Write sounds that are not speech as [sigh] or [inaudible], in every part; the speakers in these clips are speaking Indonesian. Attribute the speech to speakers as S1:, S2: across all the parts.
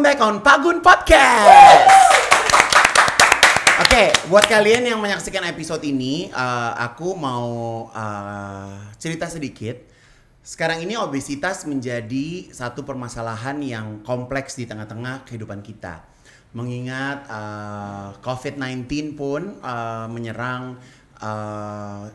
S1: welcome back on Pagun
S2: Podcast.
S1: Oke, okay, buat kalian yang menyaksikan episode ini, uh, aku mau uh, cerita sedikit. Sekarang ini obesitas menjadi satu permasalahan yang kompleks di tengah-tengah kehidupan kita. Mengingat uh, eh, COVID-19 pun uh, menyerang uh,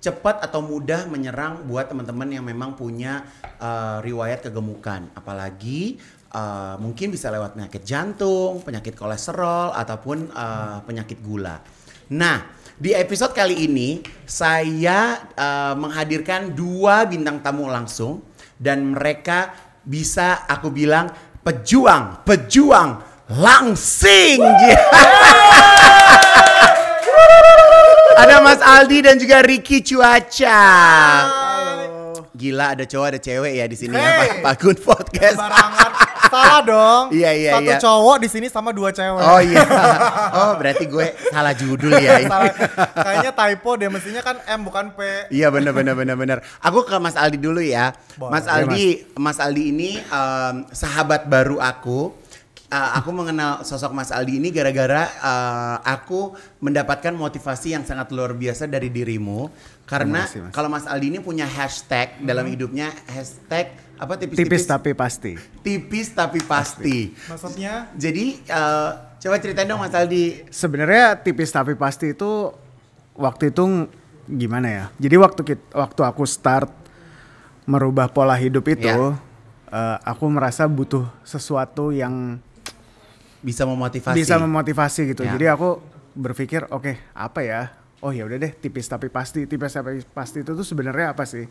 S1: cepat atau mudah menyerang buat teman-teman yang memang punya uh, riwayat kegemukan, apalagi Eh, mungkin bisa lewat penyakit jantung, penyakit kolesterol ataupun uh, penyakit gula. Nah, di episode kali ini saya uh, menghadirkan dua bintang tamu langsung dan mereka bisa aku bilang pejuang, pejuang langsing. [laughs] ada Mas Aldi dan juga Ricky Cuaca. Gila ada cowok ada cewek ya di sini ya, hey. ya Pak Gun Podcast
S3: salah dong. [laughs] Iya iya Satu iya. cowok di sini sama dua cewek. Oh iya. [laughs] Oh berarti gue salah judul ya. salah. Kayaknya typo deh mestinya kan M bukan P. Iya benar
S1: benar benar benar. Aku ke Mas Aldi dulu ya. Boleh. Mas Aldi, Mas Aldi ini um, sahabat baru aku uh, aku mengenal sosok Mas Aldi ini gara-gara uh, aku mendapatkan motivasi yang sangat luar biasa dari dirimu karena kalau Mas Aldi ini punya hashtag hmm. dalam hidupnya hashtag apa tipis, tipis, tipis tapi pasti. Tipis tapi pasti. Maksudnya? Jadi uh, coba ceritain dong Mas Aldi.
S4: Sebenarnya tipis tapi pasti itu waktu itu gimana ya? Jadi waktu kita, waktu aku start merubah pola hidup itu, yeah. Ya. uh, aku merasa butuh sesuatu yang bisa memotivasi. Bisa memotivasi gitu. Yeah. Jadi aku berpikir, oke, okay, apa ya? Oh ya udah deh, tipis tapi pasti. Tipis tapi pasti itu tuh sebenarnya apa sih?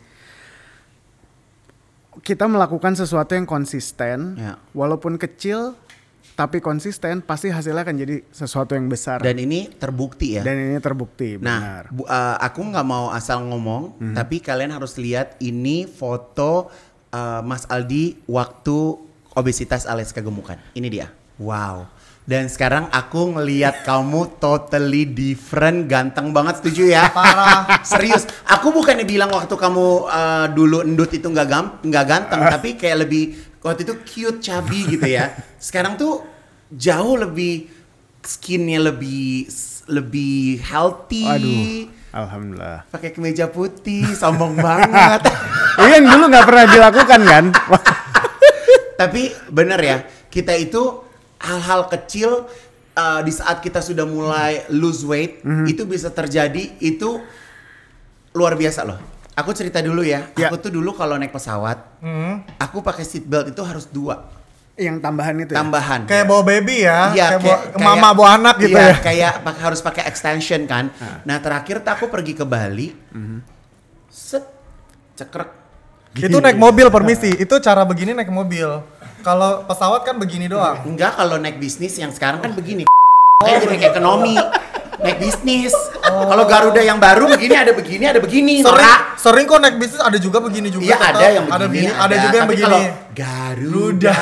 S4: kita melakukan sesuatu yang konsisten, ya. walaupun kecil tapi konsisten pasti hasilnya akan jadi sesuatu yang besar. Dan ini terbukti ya. Dan ini terbukti. Nah, benar.
S1: Nah, bu, uh, aku nggak mau asal ngomong, hmm tapi kalian harus lihat ini foto uh, Mas Aldi waktu obesitas alias kegemukan. Ini dia. Wow. Dan sekarang aku ngeliat kamu totally different, ganteng banget setuju ya? Parah. Serius, aku bukannya bilang waktu kamu uh, dulu endut itu nggak nggak ganteng, ah. tapi kayak lebih waktu itu cute, chubby gitu ya. Sekarang tuh jauh lebih skinnya lebih lebih healthy. Aduh. Alhamdulillah. Pakai kemeja putih, sombong [laughs] banget. Iya, yang dulu nggak pernah
S4: dilakukan kan?
S1: Tapi bener ya, kita itu hal-hal kecil uh, di saat kita sudah mulai lose weight mm-hmm. itu bisa terjadi itu luar biasa loh. Aku cerita dulu ya. Yeah. Aku tuh dulu kalau naik pesawat, mm aku pakai seat belt itu harus dua. Yang tambahan itu. Ya? Tambahan. Ya? Kayak bawa baby ya. Iya. Kayak, bawa, kayak mama bawa anak gitu iya, ya. Kayak harus pakai extension kan. Nah. nah, terakhir tuh aku pergi ke Bali, mm-hmm.
S3: set cekrek. Gini. Itu gitu. naik mobil permisi. Nah. Itu cara begini naik mobil. Kalau pesawat kan begini doang. Enggak, kalau naik bisnis
S1: yang sekarang kan oh. begini. Oh, kayak jadi kayak ekonomi. [laughs] Naik bisnis. Oh. Kalau Garuda yang
S3: baru begini ada begini ada begini. Sering, sering kok naik bisnis ada juga begini juga. Iya ada yang begini. Ada, begini, ada, ada juga yang begini. Garuda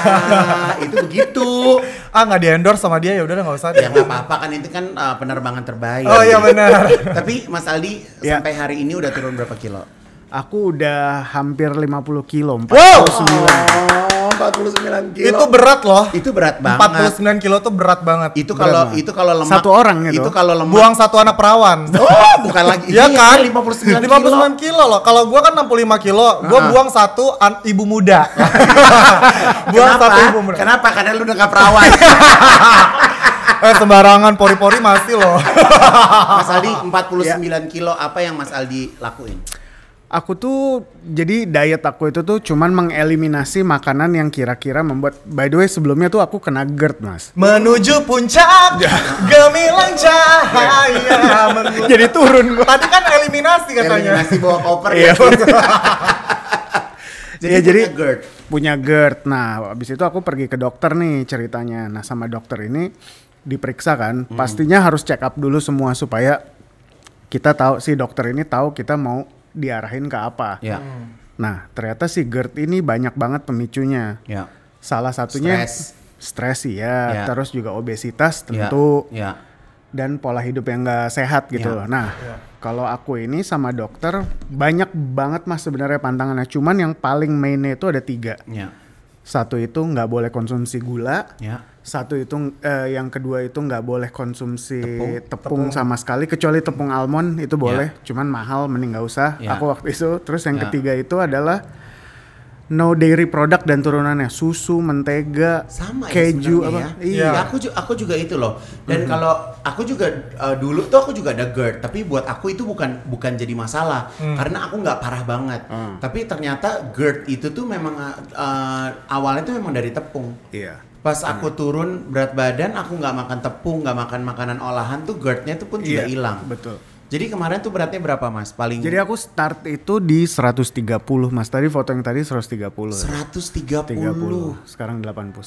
S3: itu begitu. [laughs] Ah nggak di sama dia ya udah nggak usah. Ya nggak apa-apa
S1: kan itu kan uh, penerbangan terbaik. Oh iya benar. [laughs] Tapi Mas Aldi ya. sampai hari ini udah turun berapa kilo?
S4: Aku udah hampir 50 kilo, 49. Wow. Oh. 49 kilo. Itu berat loh. Itu berat banget.
S3: 49 kilo tuh berat banget. Itu kalau itu kalau lemak satu orang gitu. Itu kalau lemak buang satu anak perawan. Oh, bukan lagi. [laughs] Iya, iya kan? 59 kilo. 59 kilo loh. Kalau gua kan 65 kilo, gua uh -huh. buang satu ibu muda. [laughs] buang Kenapa? satu ibu muda. Kenapa? Karena lu udah gak perawan. [laughs] eh sembarangan pori-pori masih loh. Mas Aldi 49 ya.
S1: kilo apa yang Mas Aldi lakuin?
S4: aku tuh jadi diet aku itu tuh cuman mengeliminasi makanan yang kira-kira membuat by the way sebelumnya tuh aku kena GERD mas menuju
S3: puncak ya. gemilang cahaya
S4: jadi turun
S3: gua tadi kan eliminasi katanya eliminasi bawa koper ya [laughs]
S4: jadi, ya, jadi punya GERD punya GERD nah abis itu aku pergi ke dokter nih ceritanya nah sama dokter ini diperiksa kan hmm. pastinya harus check up dulu semua supaya kita tahu si dokter ini tahu kita mau diarahin ke apa. Yeah. Nah, ternyata si GERD ini banyak banget pemicunya. Yeah. Salah satunya stres, sih ya, yeah. terus juga obesitas ya. tentu. Yeah. Yeah. Dan pola hidup yang gak sehat gitu yeah. Nah, yeah. kalau aku ini sama dokter banyak banget mas sebenarnya pantangannya. Cuman yang paling mainnya itu ada tiga. Yeah. Satu itu nggak boleh konsumsi gula. Yeah satu itu eh, yang kedua itu nggak boleh konsumsi tepung, tepung, tepung sama sekali kecuali tepung almond itu ya. boleh yeah. cuman mahal mending nggak usah yeah. aku waktu itu terus yang yeah. ketiga itu adalah no dairy product dan turunannya susu mentega sama ya keju ya apa ya. iya ya, aku
S1: juga, aku juga itu loh dan mm -hmm. kalau aku juga uh, dulu tuh aku juga ada GERD tapi buat aku itu bukan bukan jadi masalah mm. karena aku nggak parah banget mm. tapi ternyata GERD itu tuh memang uh, awalnya tuh memang dari tepung iya yeah pas hmm. aku hmm. turun berat badan aku nggak makan tepung nggak makan makanan olahan tuh guardnya tuh pun juga iya, hilang betul jadi kemarin tuh beratnya berapa mas paling jadi
S4: aku start itu di 130 mas tadi foto yang tadi 130 130 ya? 30 sekarang 81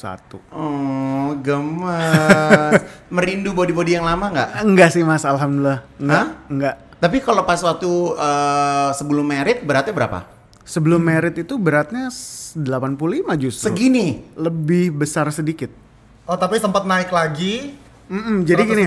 S1: oh gemes [laughs] merindu body body yang lama nggak
S4: enggak sih mas alhamdulillah enggak Hah? enggak tapi
S1: kalau pas waktu uh, sebelum merit beratnya berapa
S4: Sebelum merit itu beratnya 85 justru. Segini? Lebih besar sedikit.
S3: Oh tapi sempat naik
S4: lagi. Mm -mm, jadi 130. gini.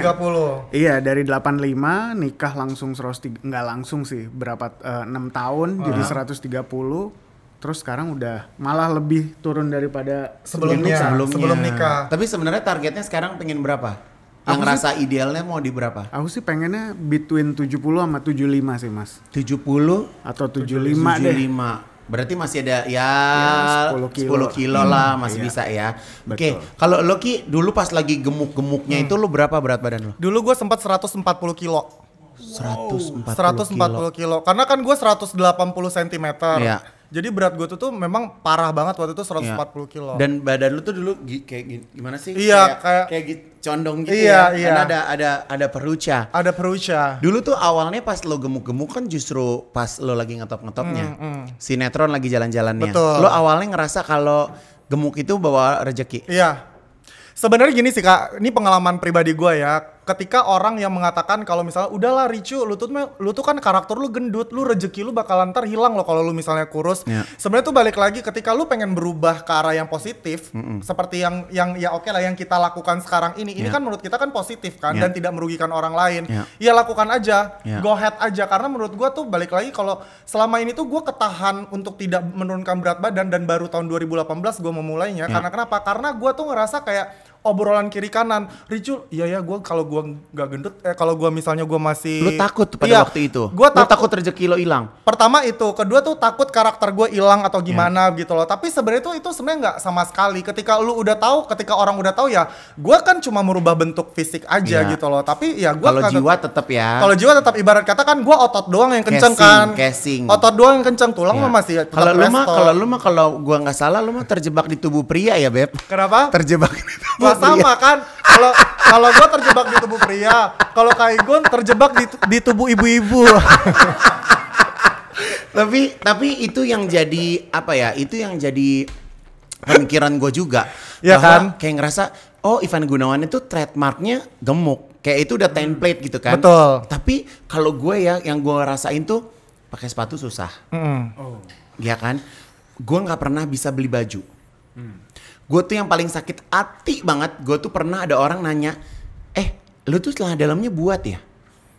S4: Iya dari 85 nikah langsung 130 nggak langsung sih berapa uh, eh, 6 tahun seratus jadi 130 terus sekarang udah malah lebih turun daripada sebelumnya sebelumnya, sebelum nikah.
S1: Tapi sebenarnya targetnya sekarang pengen berapa? Yang aku rasa sih, idealnya mau di berapa?
S4: Aku sih pengennya between 70 sama 75 sih, Mas. 70 atau 75, 75 deh.
S1: 75. Berarti masih ada ya, ya 10 kilo, 10 kilo hmm, lah masih iya. bisa ya. Oke, okay. kalau lo Ki dulu pas lagi gemuk-gemuknya hmm. itu lo berapa berat badan lo?
S3: Dulu gue sempat 140 kilo. Wow. 140, 140 kilo. kilo. Karena kan gue 180 cm. Iya jadi berat gue tuh tuh memang parah banget waktu itu 140 iya. yeah. kilo. Dan
S1: badan lu tuh dulu kayak gimana sih? Iya, kayak kayak, kayak gitu, condong gitu iya, ya. Iya. ada ada ada peruca.
S3: Ada peruca.
S1: Dulu tuh awalnya pas lo gemuk-gemuk kan justru pas lo lagi ngetop-ngetopnya. Mm, mm. Sinetron lagi jalan-jalannya. Betul. Lo
S3: awalnya ngerasa kalau gemuk itu bawa rejeki. Iya. Sebenarnya gini sih Kak, ini pengalaman pribadi gue ya ketika orang yang mengatakan kalau misalnya udahlah Ricu lu tuh lu tuh kan karakter lu gendut lu rezeki lu bakal ntar hilang loh kalau lu misalnya kurus yeah. sebenarnya tuh balik lagi ketika lu pengen berubah ke arah yang positif mm -mm. seperti yang yang ya oke okay lah yang kita lakukan sekarang ini yeah. ini ya. kan menurut kita kan positif kan yeah. dan tidak merugikan orang lain yeah. ya lakukan aja yeah. go ahead aja karena menurut gua tuh balik lagi kalau selama ini tuh gua ketahan untuk tidak menurunkan berat badan dan baru tahun 2018 gua memulainya yeah. karena kenapa karena gua tuh ngerasa kayak obrolan kiri kanan Ricu iya ya gue kalau gue nggak gendut eh kalau gue misalnya gue masih lu takut pada iya, waktu
S1: itu gue takut, takut
S3: rezeki lo hilang pertama itu kedua tuh takut karakter gue hilang atau iya. gimana yeah. gitu loh tapi sebenarnya tuh itu sebenarnya nggak sama sekali ketika lu udah tahu ketika orang udah tahu ya gue kan cuma merubah bentuk fisik aja yeah. gitu loh tapi ya gue kalau jiwa tetap ya kalau jiwa tetap ibarat kata kan gue otot doang yang kenceng casing, kan casing. otot doang yang kenceng tulang yeah. mah masih kalau lu mah kalau lu
S1: mah kalau gue nggak salah lu mah terjebak di tubuh pria ya beb kenapa terjebak di Iya. sama
S3: kan kalau kalau gue terjebak di tubuh pria kalau Kaigon terjebak di, di tubuh ibu-ibu [laughs] tapi tapi itu yang jadi apa ya itu
S1: yang jadi pemikiran gue juga ya bahwa kan kayak ngerasa oh Ivan Gunawan itu trademarknya gemuk kayak itu udah template gitu kan betul tapi kalau gue ya yang gue rasain tuh pakai sepatu susah
S2: mm. oh.
S1: ya kan gue nggak pernah bisa beli baju hmm gue tuh yang paling sakit hati banget gue tuh pernah ada orang nanya eh lu tuh setelah dalamnya buat ya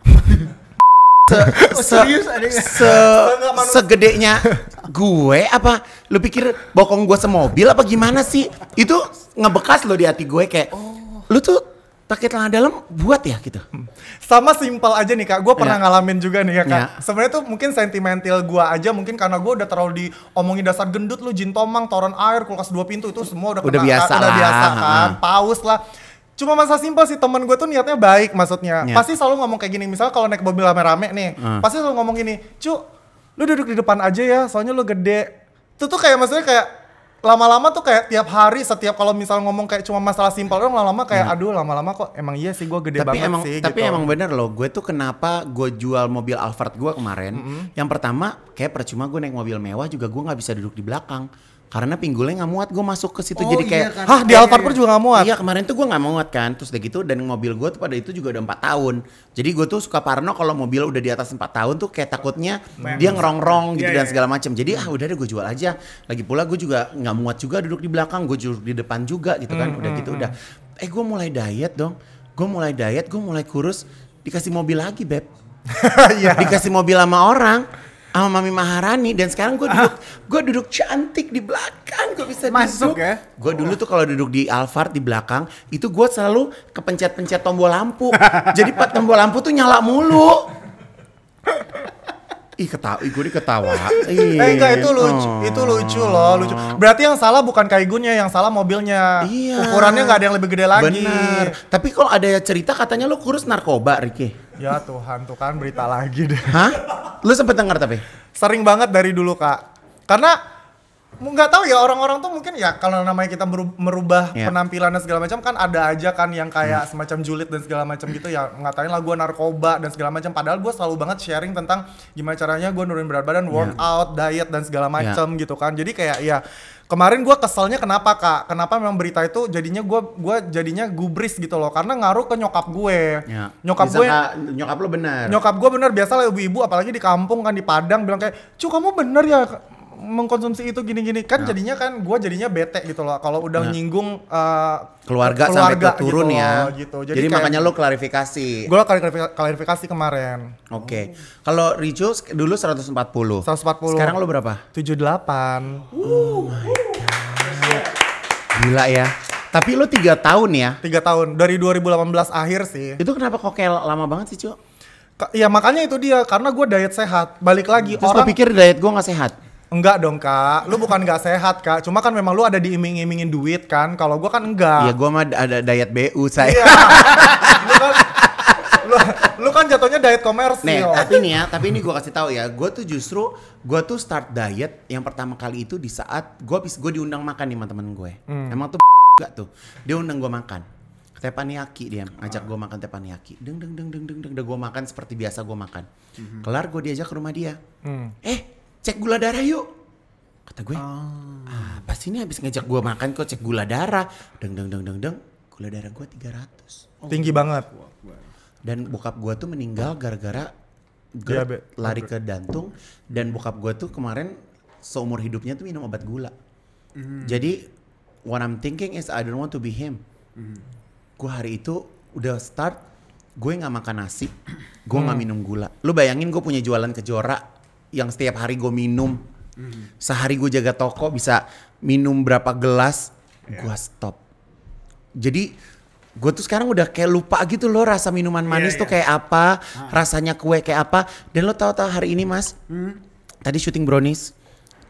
S2: [laughs] se, oh, se, se, se,
S1: segedenya gue apa lu pikir bokong gue semobil apa gimana sih itu ngebekas lo di hati gue kayak oh. lu
S3: tuh celana dalam buat ya gitu. Hmm. Sama simpel aja nih kak, gue pernah ya. ngalamin juga nih ya kak. Ya. Sebenarnya tuh mungkin sentimental gue aja mungkin karena gue udah terlalu diomongin dasar gendut lu, jin tomang, toron air, kulkas dua pintu itu semua udah, udah kena, biasa, udah biasa kan, paus lah cuma masa simpel sih teman gue tuh niatnya baik maksudnya yeah. pasti selalu ngomong kayak gini misalnya kalau naik mobil rame-rame nih hmm. pasti selalu ngomong gini cu lu duduk di depan aja ya soalnya lu gede itu tuh kayak maksudnya kayak lama-lama tuh kayak tiap hari setiap kalau misal ngomong kayak cuma masalah simpel dong lama-lama kayak nah. aduh lama-lama kok emang iya sih gue gede tapi banget emang, sih tapi gitu. emang
S1: bener loh gue tuh kenapa gue jual mobil Alphard gue kemarin mm -hmm. yang pertama kayak percuma gue naik mobil mewah juga gue nggak bisa duduk di belakang karena pinggulnya nggak muat gue masuk ke situ oh, jadi iya, kayak iya, hah di iya, Alphard juga nggak muat iya kemarin tuh gue nggak muat kan terus udah gitu dan mobil gue tuh pada itu juga udah empat tahun jadi gue tuh suka parno kalau mobil udah di atas empat tahun tuh kayak takutnya Memang. dia ngerongrong gitu yeah, dan iya, iya. segala macam jadi ah udah deh gue jual aja lagi pula gue juga nggak muat juga duduk di belakang gue duduk di depan juga gitu kan udah gitu udah eh gue mulai diet dong gue mulai diet gue mulai kurus dikasih mobil lagi beb [laughs] yeah. dikasih mobil sama orang sama Mami Maharani dan sekarang gue duduk ah. gue duduk cantik di belakang gue bisa masuk duduk. ya gue dulu tuh kalau duduk di Alphard di belakang itu gue selalu kepencet-pencet tombol lampu [laughs] jadi pak tombol lampu tuh nyala mulu ih
S3: ketawa, gue ketawa.
S1: [laughs] eh enggak itu lucu, oh. itu lucu loh, lucu.
S3: Berarti yang salah bukan Kaigunya, yang salah mobilnya. Iya. Ukurannya nggak ada yang lebih gede lagi. Benar.
S1: Tapi kalau ada cerita katanya lo kurus narkoba, Riki.
S3: Ya Tuhan, tuh kan berita lagi deh. Hah? Lo sempet dengar tapi? Sering banget dari dulu kak. Karena nggak tahu ya orang-orang tuh mungkin ya kalau namanya kita merubah yeah. penampilan dan segala macam kan ada aja kan yang kayak hmm. semacam julid dan segala macam gitu ya ngatain lah gue narkoba dan segala macam padahal gue selalu banget sharing tentang gimana caranya gue nurunin berat badan, iya. workout, yeah. diet dan segala iya. macam yeah. gitu kan. Jadi kayak ya kemarin gue keselnya kenapa kak? Kenapa memang berita itu jadinya gue gue jadinya gubris gitu loh karena ngaruh ke nyokap gue.
S2: Yeah. Nyokap Bisa gue
S3: nyokap lo bener. Nyokap gue bener lah ibu-ibu apalagi di kampung kan di Padang bilang kayak, "Cu, kamu bener ya?" mengkonsumsi itu gini-gini kan nah. jadinya kan gue jadinya bete gitu loh kalau udah nah. nyinggung uh, eh, keluarga, keluarga sampai turun gitu ya gitu. jadi, jadi kayak, makanya lo klarifikasi gue klarifikasi, klarifikasi kemarin
S1: oke okay. oh. kalau Rijo dulu 140 140 sekarang lo berapa
S3: 78 oh my god gila ya tapi lo tiga tahun ya? Tiga tahun dari 2018 akhir sih. Itu kenapa kok kayak lama banget sih, cuy Ya makanya itu dia karena gue diet sehat. Balik lagi Terus orang. pikir diet gue nggak sehat? Enggak dong kak, lu bukan gak sehat kak, cuma kan memang lu ada diiming-imingin duit kan, kalau gua kan enggak. Iya
S1: gua mah ada diet BU saya.
S2: Iya.
S3: lu kan, lu, lu kan jatuhnya diet komersil. Nih, tapi nih ya,
S1: tapi ini gua kasih tahu ya, gua tuh justru gua tuh start diet yang pertama kali itu di saat gua gua diundang makan nih teman-teman gue. Ya. Hmm. Emang tuh enggak tuh. Dia undang gua makan Tepaniaki dia ngajak gue makan tepaniaki. deng deng deng deng deng deng gue makan seperti biasa gue makan hmm. kelar gue diajak ke rumah dia hmm. eh cek gula darah yuk kata gue oh. ah pasti ini habis ngejak gue makan kok cek gula darah deng deng deng deng deng gula darah gue 300 oh. tinggi banget dan bokap gue tuh meninggal gara-gara gue lari ke dantung dan bokap gue tuh kemarin seumur hidupnya tuh minum obat gula mm. jadi what I'm thinking is I don't want to be him mm. gue hari itu udah start gue nggak makan nasi gue nggak mm. minum gula lu bayangin gue punya jualan kejora yang setiap hari gue minum. Sehari gue jaga toko bisa minum berapa gelas, iya. gue stop. Jadi gue tuh sekarang udah kayak lupa gitu loh rasa minuman iya, manis yeah, tuh iya. kayak apa, ah. rasanya kue kayak apa. Dan lo tau tau hari ini mas, hmm. tadi syuting brownies,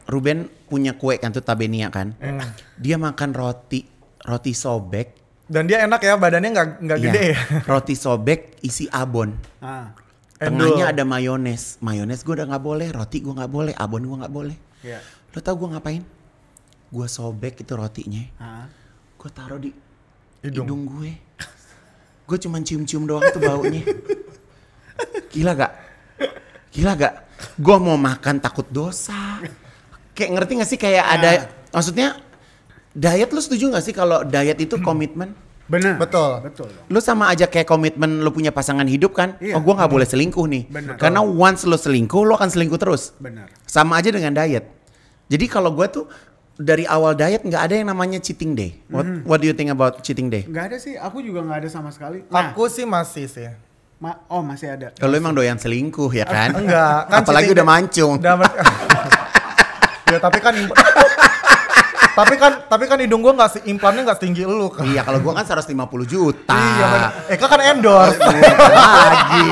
S1: Ruben punya kue kan tuh Tabenia kan, mm. dia makan roti, roti sobek. Dan dia enak ya badannya nggak nggak yeah. gede ya. Roti sobek isi abon. Ah. Tengahnya ada mayones. Mayones gue udah nggak boleh, roti gue nggak boleh, abon gue nggak boleh. Yeah. Lo tau gue ngapain? Gue sobek itu rotinya. Gue taruh di hidung, hidung gue. gue cuman cium-cium doang tuh baunya. Gila gak? Gila gak? Gue mau makan takut dosa. Kayak ngerti gak sih kayak nah. ada, maksudnya diet lo setuju gak sih kalau diet itu komitmen? Benar. Betul. Betul. Lu sama aja kayak komitmen lu punya pasangan hidup kan? Iya. Oh, gua nggak boleh selingkuh nih. Bener. Karena once lu selingkuh, lu akan selingkuh terus. Benar. Sama aja dengan diet. Jadi kalau gua tuh dari awal diet nggak ada yang namanya cheating day. What, mm. what do you think about cheating day?
S4: Gak ada sih, aku juga nggak ada sama sekali. Nah, aku sih masih sih. Ma oh masih ada.
S1: Kalau emang doyan selingkuh ya kan? Enggak. Kan Apalagi udah mancung.
S3: Udah [laughs] ya tapi kan [laughs] tapi kan tapi kan hidung gua nggak implannya nggak tinggi lu kan. Iya, kalau gua kan 150 juta. Iya, Eka eh, kan endorse. Iya, iya, iya. lagi.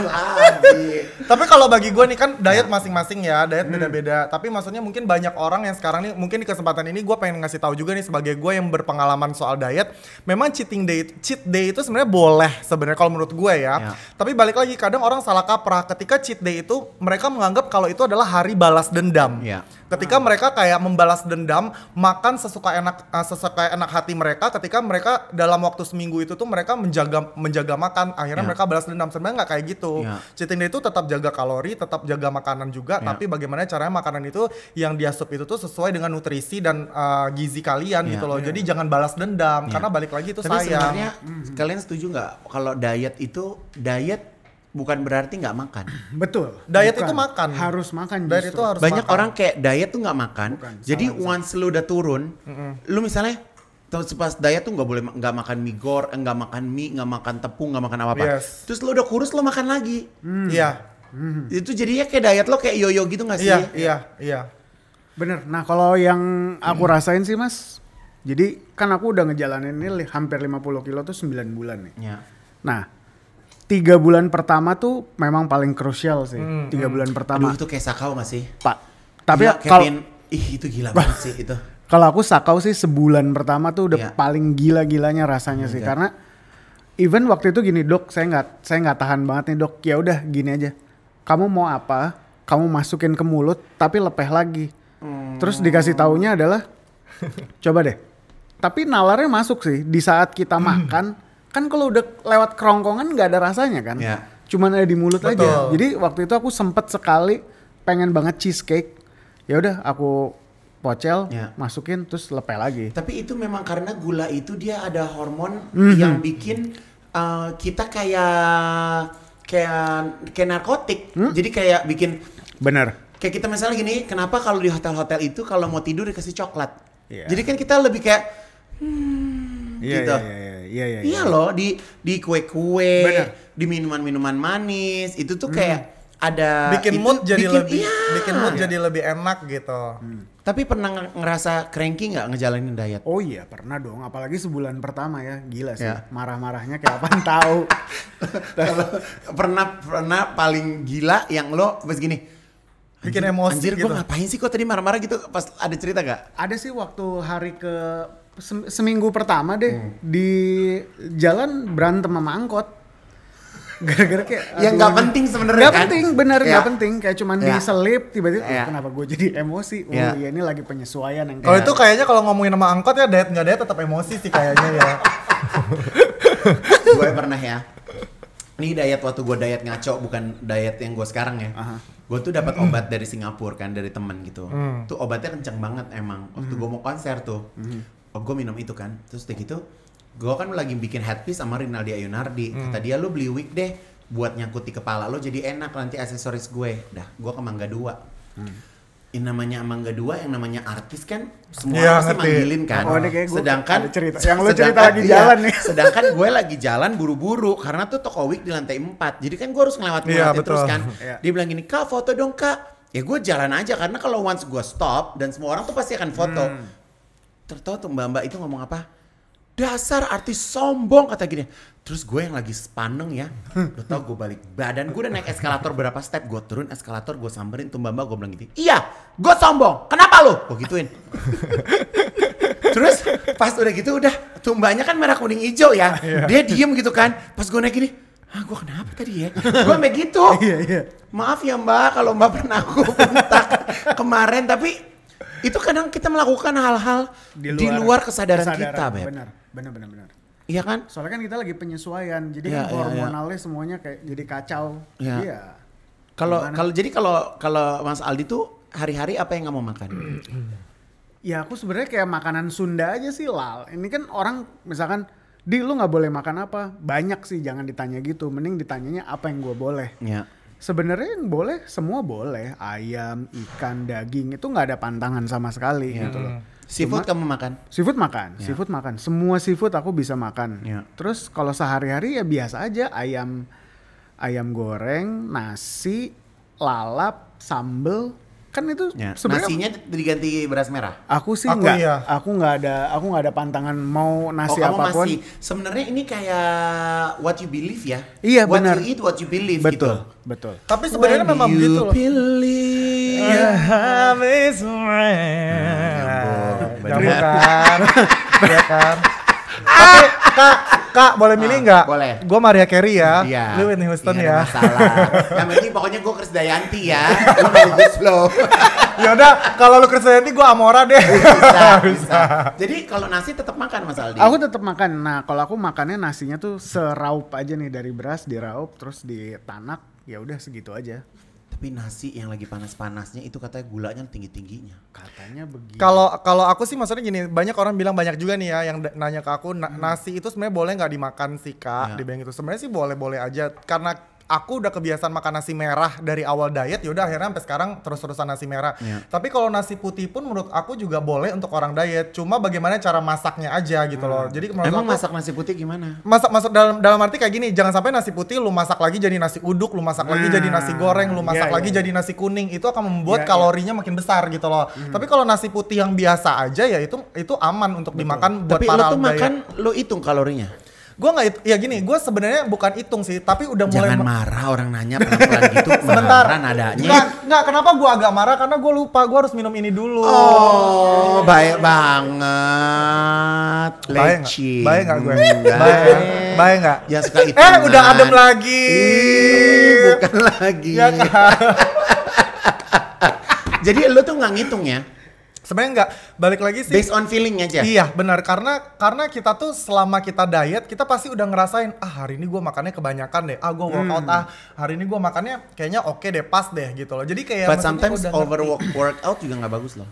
S3: lagi. tapi kalau bagi gua nih kan diet masing-masing ya, diet hmm. beda-beda. Hmm. Tapi maksudnya mungkin banyak orang yang sekarang nih mungkin di kesempatan ini gua pengen ngasih tahu juga nih sebagai gua yang berpengalaman soal diet, memang cheating day cheat day itu sebenarnya boleh sebenarnya kalau menurut gue ya. ya. Tapi balik lagi kadang orang salah kaprah ketika cheat day itu mereka menganggap kalau itu adalah hari balas dendam. Ya ketika hmm. mereka kayak membalas dendam makan sesuka enak uh, sesuka enak hati mereka ketika mereka dalam waktu seminggu itu tuh mereka menjaga menjaga makan akhirnya yeah. mereka balas dendam sebenarnya nggak kayak gitu yeah. cheating day itu tetap jaga kalori tetap jaga makanan juga yeah. tapi bagaimana caranya makanan itu yang diasup itu tuh sesuai dengan nutrisi dan uh, gizi kalian yeah. gitu loh yeah. jadi jangan balas dendam yeah. karena balik lagi itu tapi sebenarnya mm. kalian setuju nggak kalau
S1: diet itu diet
S3: bukan berarti nggak makan.
S1: [clears throat] Betul.
S4: Diet bukan. itu makan. Harus makan. Diet itu harus Banyak makan. orang
S1: kayak diet tuh nggak makan. Bukan, jadi salah, once lu udah turun, mm -hmm. lu misalnya terus pas diet tuh nggak boleh nggak makan mie gor, eh, nggak makan mie, nggak makan tepung, nggak makan apa-apa. Yes. Terus lu udah kurus lu makan lagi. Hmm. Iya. Mm. Mm-hmm. Itu jadinya kayak diet lo kayak yoyo gitu nggak sih? Iya,
S4: iya, iya. Bener. Nah kalau yang aku mm. rasain sih mas, jadi kan aku udah ngejalanin ini hampir 50 kilo tuh 9 bulan nih. Yeah. Nah tiga bulan pertama tuh memang paling krusial sih. Hmm, hmm. tiga bulan pertama. Aduh, itu
S1: kayak sakau gak sih? Pak. Tapi kalau ih itu gila banget sih itu. [laughs]
S4: Kalau aku sakau sih sebulan pertama tuh udah yeah. paling gila-gilanya rasanya hmm, sih yeah. Iya. karena even waktu itu gini dok saya nggak saya nggak tahan banget nih dok ya udah gini aja kamu mau apa kamu masukin ke mulut tapi lepeh lagi hmm. terus dikasih taunya adalah [laughs] coba deh tapi nalarnya masuk sih di saat kita [clears throat] makan kan kalau udah lewat kerongkongan nggak ada rasanya kan ya. cuman ada di mulut Betul. aja jadi waktu itu aku sempet sekali pengen banget cheesecake ya udah aku pocel ya. masukin terus lepel lagi tapi
S1: itu memang karena gula itu dia ada hormon mm -hmm. yang bikin uh, kita kayak kayak kayak narkotik hmm? jadi kayak bikin bener kayak kita misalnya gini kenapa kalau di hotel-hotel itu kalau mau tidur dikasih coklat yeah. jadi kan kita lebih kayak
S4: hmm, yeah, gitu yeah, yeah, yeah Iya iya, iya iya. Iya loh
S1: di di kue-kue, di minuman-minuman manis itu tuh kayak hmm. ada bikin itu, mood jadi bikin, lebih iya.
S4: bikin mood jadi lebih enak gitu. Hmm. Tapi pernah ngerasa
S1: cranky nggak ngejalanin diet?
S4: Oh iya pernah dong, apalagi sebulan pertama ya, gila sih. Ya. Marah-marahnya kayak apa tahu. [laughs] pernah pernah paling
S1: gila yang lo pas gini. Bikin emosi anjir, gitu. Anjir gue ngapain sih kok tadi marah-marah gitu pas ada cerita
S4: gak? Ada sih waktu hari ke seminggu pertama deh hmm. di jalan berantem sama angkot [laughs] gara-gara kayak yang nggak penting sebenarnya nggak kan? penting bener nggak ya. Gak penting kayak cuman ya. diselip tiba-tiba ya. kenapa gue jadi emosi oh ya. ya ini lagi penyesuaian yang kalau itu
S3: kayaknya kalau ngomongin sama angkot ya diet nggak diet tetap emosi sih kayaknya ya
S1: [laughs] gue pernah ya ini diet waktu gue diet ngaco bukan diet yang gue sekarang ya gue tuh dapat obat dari Singapura kan dari temen gitu mm. tuh obatnya kenceng banget emang waktu mm. gue mau konser tuh hmm oh gue minum itu kan terus udah gitu gue kan lagi bikin headpiece sama Rinaldi Ayunardi hmm. kata dia lu beli wig deh buat nyangkut di kepala lo jadi enak nanti aksesoris gue dah gue ke Mangga Dua hmm. Yang namanya Mangga Dua, yang namanya artis kan semua ya, pasti manggilin kan. Oh, gue sedangkan cerita. yang lo cerita lagi iya, jalan nih. [laughs] Sedangkan gue lagi jalan buru-buru karena tuh toko wig di lantai 4. Jadi kan gue harus iya, ngelewatin ya, terus kan. [laughs] Ya. Dia bilang gini, "Kak, foto dong, Kak." Ya gue jalan aja karena kalau once gue stop dan semua orang tuh pasti akan foto. Hmm tertawa tuh mbak mbak itu ngomong apa dasar artis sombong kata gini terus gue yang lagi sepaneng ya lo tau gue balik badan gue udah naik eskalator berapa step gue turun eskalator gue samperin tuh mbak mbak gue bilang gitu iya gue sombong kenapa lo gue gituin terus pas udah gitu udah tuh kan merah kuning hijau ya iya. dia diem gitu kan pas gue naik gini ah gue kenapa tadi ya? gue begitu
S4: gitu. Iya, iya.
S1: Maaf ya mbak kalau mbak pernah aku bentak [laughs] kemarin tapi itu kadang
S4: kita melakukan hal-hal di luar, di luar kesadaran, kesadaran kita, Beb. Benar, benar, benar, benar. Iya kan? Soalnya kan kita lagi penyesuaian, jadi ya, kan iya, iya. hormonalnya ya. semuanya kayak jadi kacau. Iya. Ya.
S1: Kalau kalau jadi kalau kalau Mas Aldi tuh hari-hari apa yang mau makan?
S4: ya aku sebenarnya kayak makanan Sunda aja sih lal. Ini kan orang misalkan di lu nggak boleh makan apa banyak sih jangan ditanya gitu mending ditanyanya apa yang gue boleh ya sebenarnya yang boleh semua boleh ayam ikan daging itu nggak ada pantangan sama sekali yeah. Hmm. gitu loh seafood Cuma, kamu makan seafood makan yeah. seafood makan semua seafood aku bisa makan yeah. terus kalau sehari-hari ya biasa aja ayam ayam goreng nasi lalap sambel kan itu ya. sebenarnya nasinya diganti beras merah aku sih aku enggak, iya. aku enggak ada aku enggak ada pantangan mau oh, nasi oh, apapun masih
S1: sebenarnya ini kayak what you believe ya iya what benar.
S4: you eat what you believe gitu. betul gitu.
S1: betul tapi
S3: sebenarnya memang gitu loh believe yeah. Hmm, is hmm, ya,
S2: benar. [laughs] ya kan ya kan
S3: tapi kak Kak, boleh milih ah, nggak? boleh. Gue Maria Carey ya. Iya. Lu Whitney Houston iya, ya. Masalah. [laughs] Yang pokoknya gue Chris Dayanti
S4: ya. Gue bagus lo. ya udah, kalau lu Chris Dayanti gue Amora deh. bisa, bisa. [laughs] Jadi kalau nasi tetap makan Mas Aldi. Aku tetap makan. Nah, kalau aku makannya nasinya tuh seraup aja nih dari beras diraup terus ditanak ya udah segitu aja tapi nasi yang lagi panas-panasnya itu katanya gulanya tinggi-tingginya.
S2: Katanya
S1: begitu.
S3: Kalau kalau aku sih maksudnya gini, banyak orang bilang banyak juga nih ya yang nanya ke aku hmm. nasi itu sebenarnya boleh nggak dimakan sih Kak? Ya. bank itu sebenarnya sih boleh-boleh aja karena aku udah kebiasaan makan nasi merah dari awal diet yaudah akhirnya sampai sekarang terus-terusan nasi merah yeah. tapi kalau nasi putih pun menurut aku juga boleh untuk orang diet cuma bagaimana cara masaknya aja gitu hmm. loh jadi emang aku, masak nasi putih gimana masak masak dalam dalam arti kayak gini jangan sampai nasi putih lu masak lagi jadi nasi uduk lu masak nah. lagi jadi nasi hmm. goreng lu iya, masak yeah, lagi yeah. jadi nasi kuning itu akan membuat yeah, iya. kalorinya yeah. makin besar gitu loh hmm. tapi kalau nasi putih yang biasa aja ya itu itu aman untuk Betul. dimakan buat tapi para lu tuh makan lu hitung kalorinya Gue nggak ya gini, gue sebenarnya bukan hitung sih, tapi udah mulai Jangan marah
S1: orang nanya pelan-pelan
S3: gitu. [laughs] Sebentar. nadanya. nggak, kenapa gue agak marah karena gue lupa gue harus minum ini dulu. Oh, baik
S1: banget. Leci. Baik nggak gue? Baik.
S3: Baik nggak Ya suka itu. Eh, udah adem lagi. Ih, bukan lagi. Ya kan? [laughs] Jadi lo tuh nggak ngitung ya? Sebenarnya enggak, balik lagi sih. Based on feeling aja. Iya, benar karena karena kita tuh selama kita diet, kita pasti udah ngerasain ah hari ini gue makannya kebanyakan deh. Ah gue hmm. workout hmm. ah hari ini gue makannya kayaknya oke okay deh, pas deh gitu loh. Jadi kayak But sometimes overwork
S1: workout juga nggak bagus loh.